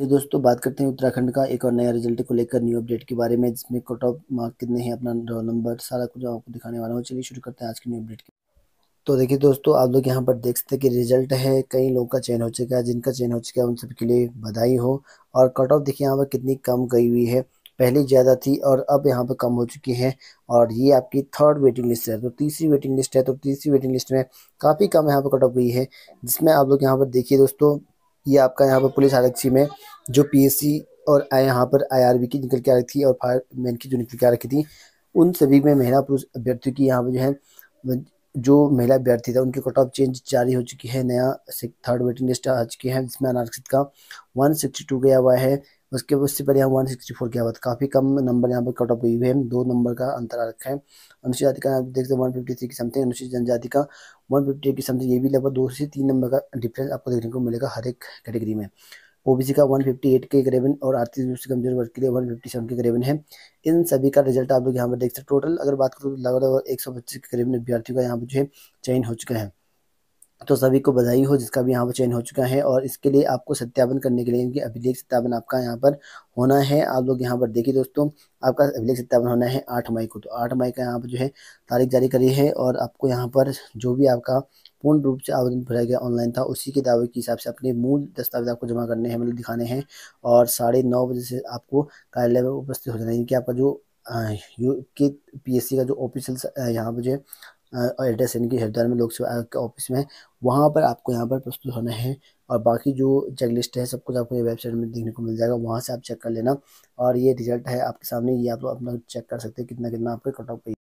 ये दोस्तों बात करते हैं उत्तराखंड का एक और नया रिजल्ट को लेकर न्यू अपडेट के बारे में जिसमें कट ऑफ मार्क कितने हैं अपना रोल नंबर सारा कुछ आपको दिखाने वाला हूँ चलिए शुरू करते हैं आज की न्यू अपडेट की तो देखिए दोस्तों आप लोग यहाँ पर देख सकते हैं कि रिजल्ट है कई लोगों का चयन हो चुका है जिनका चयन हो चुका है उन सबके लिए बधाई हो और कट ऑफ देखिए यहाँ पर कितनी कम गई हुई है पहले ज़्यादा थी और अब यहाँ पर कम हो चुकी है और ये आपकी थर्ड वेटिंग लिस्ट है तो तीसरी वेटिंग लिस्ट है तो तीसरी वेटिंग लिस्ट में काफ़ी कम यहाँ पर कट ऑफ गई है जिसमें आप लोग यहाँ पर देखिए दोस्तों ये आपका यहाँ पर पुलिस आरक्षी में जो पी और यहाँ पर आई की निकल के आ रही थी और फायरमैन की जो निकल के आ रखी थी उन सभी में महिला पुरुष अभ्यर्थियों की यहाँ पर जो है जो महिला अभ्यर्थी था उनकी कट ऑफ चेंज जारी हो चुकी है नया थर्ड वेटिंग लिस्ट आ चुकी है जिसमें अनारक्षित का 162 गया हुआ है उसके उससे पहले यहाँ वन सिक्सटी फोर के बाद काफ़ी कम नंबर यहाँ पर कट ऑफ हुई है दो नंबर का अंतर आ रखा है अनुसूचित जाति का देखते हैं वन फिफ्टी थ्री की समथिंग अनुसूचित जनजाति का वन फिफ्टी एट की समथिंग ये भी लगभग दो से तीन नंबर का डिफरेंस आपको देखने को मिलेगा हर एक कैटेगरी में ओबीसी का वन के करीबन और आर्थिक रूप से कमजोर वर्ग के लिए वन के करीबन है इन सभी का रिजल्ट आप लोग यहाँ पर देख सकते टोटल अगर बात करूँ लगभग एक सौ पच्चीस के करीबन अभ्यर्थियों का यहाँ पर जो है चयन हो चुका है तो सभी को बधाई हो जिसका भी यहाँ पर चयन हो चुका है और इसके लिए आपको सत्यापन करने के लिए इनकी अभिलेख सत्यापन आपका यहाँ पर होना है आप लोग यहाँ पर देखिए दोस्तों आपका अभिलेख सत्यापन होना है आठ मई को तो आठ मई का यहाँ पर जो है तारीख जारी करी है और आपको यहाँ पर जो भी आपका पूर्ण रूप से आवेदन भरा गया ऑनलाइन था उसी के दावे के हिसाब से अपने मूल दस्तावेज आपको जमा करने हैं मतलब दिखाने हैं और साढ़े नौ बजे से आपको कार्यालय में उपस्थित हो जाना है कि आपका जो यू के सी का जो ऑफिशियल यहाँ पर जो है एड्रेस यानी कि हरिद्वार में लोक सेवा आयोग के ऑफिस में वहाँ पर आपको यहाँ पर प्रस्तुत होना है और बाकी जो चेक लिस्ट है सब कुछ आपको ये वेबसाइट में देखने को मिल जाएगा वहाँ से आप चेक कर लेना और ये रिजल्ट है आपके सामने ये आप अपना चेक कर सकते हैं कितना कितना आपके कट ऑफ